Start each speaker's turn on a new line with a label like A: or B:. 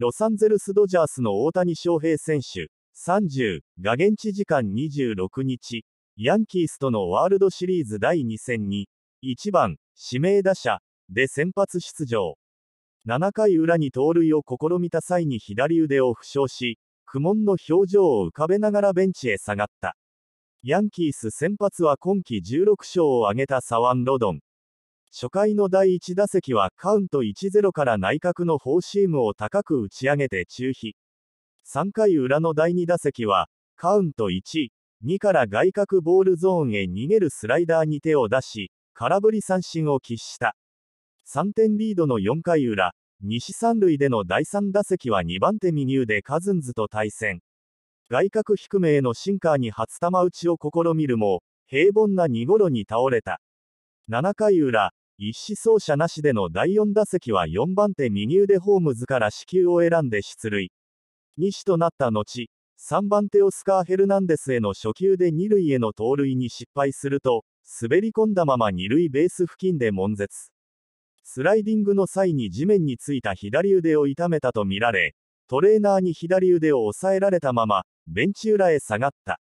A: ロサンゼルス・ドジャースの大谷翔平選手、30が現地時間26日、ヤンキースとのワールドシリーズ第2戦に、1番、指名打者、で先発出場。7回裏に盗塁を試みた際に左腕を負傷し、苦悶の表情を浮かべながらベンチへ下がった。ヤンキース先発は今季16勝を挙げたサワン・ロドン。初回の第1打席はカウント1-0から内角のフォーシームを高く打ち上げて中飛。3回裏の第2打席は、カウント1、2から外角ボールゾーンへ逃げるスライダーに手を出し、空振り三振を喫した。3点リードの4回裏、西三塁での第3打席は2番手メニューでカズンズと対戦。外角低めへのシンカーに初球打ちを試みるも、平凡な2ゴロに倒れた。7回裏、一死走者なしでの第4打席は4番手右腕ホームズから死球を選んで出塁。2死となった後、3番手オスカー・ヘルナンデスへの初球で2塁への盗塁に失敗すると、滑り込んだまま2塁ベース付近で悶絶。スライディングの際に地面についた左腕を痛めたとみられ、トレーナーに左腕を押さえられたまま、ベンチ裏へ下がった。